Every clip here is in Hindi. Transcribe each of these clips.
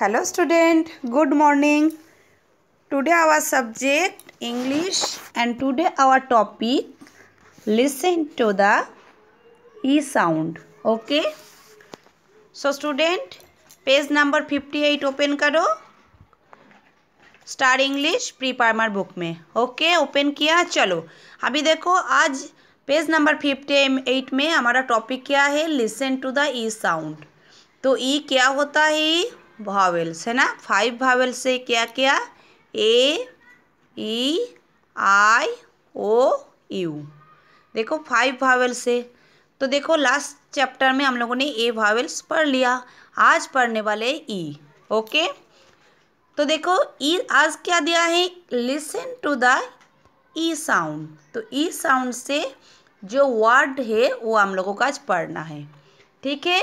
hello student good morning today our subject English and today our topic listen to the E sound okay so student page number fifty eight open करो star English pre primer book में ओके okay, ओपन किया चलो अभी देखो आज पेज नंबर फिफ्टी एट में हमारा टॉपिक क्या है listen to the E sound तो ई क्या होता है वावेल्स है ना फाइव वावेल्स से क्या क्या A E I O U देखो फाइव वावेल्स से तो देखो लास्ट चैप्टर में हम लोगों ने ए भावेल्स पढ़ लिया आज पढ़ने वाले ई ओके e, तो देखो ई e, आज क्या दिया है listen to the E sound तो ई e साउंड से जो वर्ड है वो हम लोगों का आज पढ़ना है ठीक है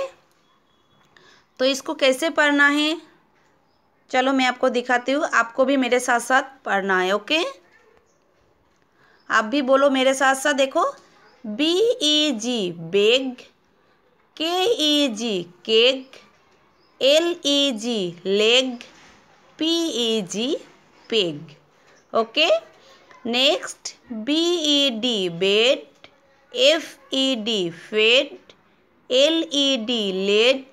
तो इसको कैसे पढ़ना है चलो मैं आपको दिखाती हूँ आपको भी मेरे साथ साथ पढ़ना है ओके आप भी बोलो मेरे साथ साथ देखो B E G beg K E G keg L E G leg P E G peg okay next B E D bed F E D fed L E D led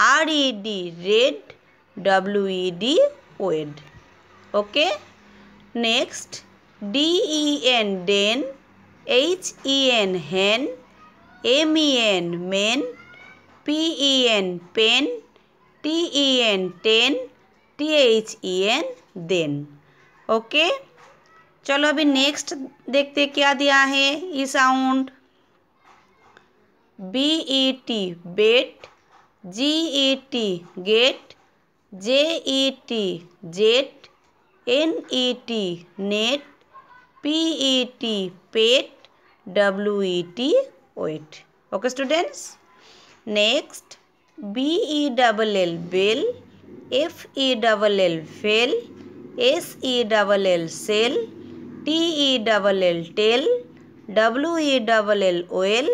R E D red W D odd okay next D E N den H N hen M E N man P E N pen T E N ten T H T H N then okay चलो अभी नेक्स्ट देखते क्या दिया है E sound B E T bet G E T get J T jet N E T E T net P T pet W T E okay students next B E double L bell F E double L fell S E double L sell T E double L tell W double L O L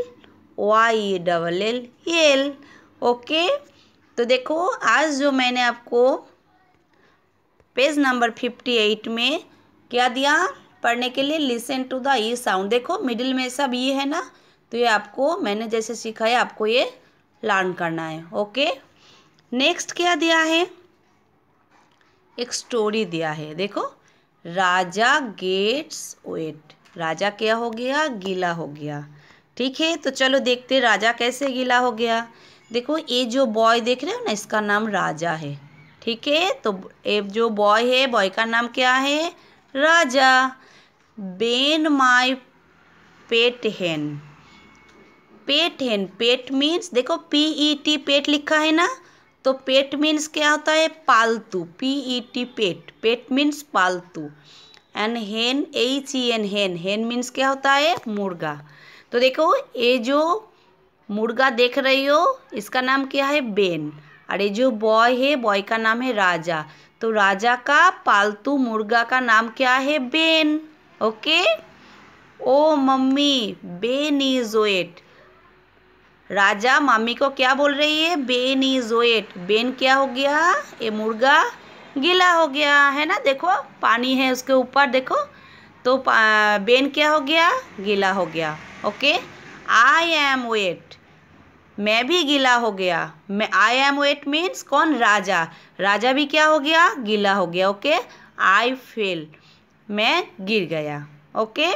Y double L L okay तो देखो आज जो मैंने आपको पेज नंबर फिफ्टी एट में क्या दिया पढ़ने के लिए listen to the E sound देखो मिडिल में सब ये e है ना तो ये आपको मैंने जैसे सिखाया आपको ये लर्न करना है ओके नेक्स्ट क्या दिया है एक स्टोरी दिया है देखो राजा गेट्स वेट राजा क्या हो गया गीला हो गया ठीक है तो चलो देखते राजा कैसे गीला हो गया देखो ये जो बॉय देख रहे हो ना इसका नाम राजा है ठीक है तो ये जो बॉय है बॉय का नाम क्या है Raja Ben my pet hen pet hen pet means देखो पी ई टी पेट लिखा है ना तो पेट मीन्स क्या होता है पालतू P E T pet pet means पालतू and hen H E N hen hen means क्या होता है मुर्गा तो देखो ये जो मुर्गा देख रही हो इसका नाम क्या है बेन और ये जो बॉय है बॉय का नाम है राजा तो राजा का पालतू मुर्गा का नाम क्या है Ben okay oh mummy Ben is wet Raja mummy को क्या बोल रही है बेन इज वेट बेन क्या हो गया ये मुर्गा गीला हो गया है ना देखो पानी है उसके ऊपर देखो तो बेन क्या हो गया गीला हो गया ओके आई एम वेट मैं भी गीला हो गया मैं आई एम वेट मीन्स कौन राजा राजा भी क्या हो गया गीला हो गया ओके आई फेल मैं गिर गया ओके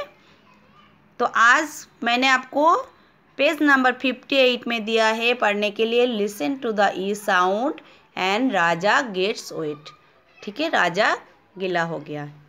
तो आज मैंने आपको पेज नंबर फिफ्टी एट में दिया है पढ़ने के लिए listen to the E sound and Raja gets wet ठीक है राजा गीला हो गया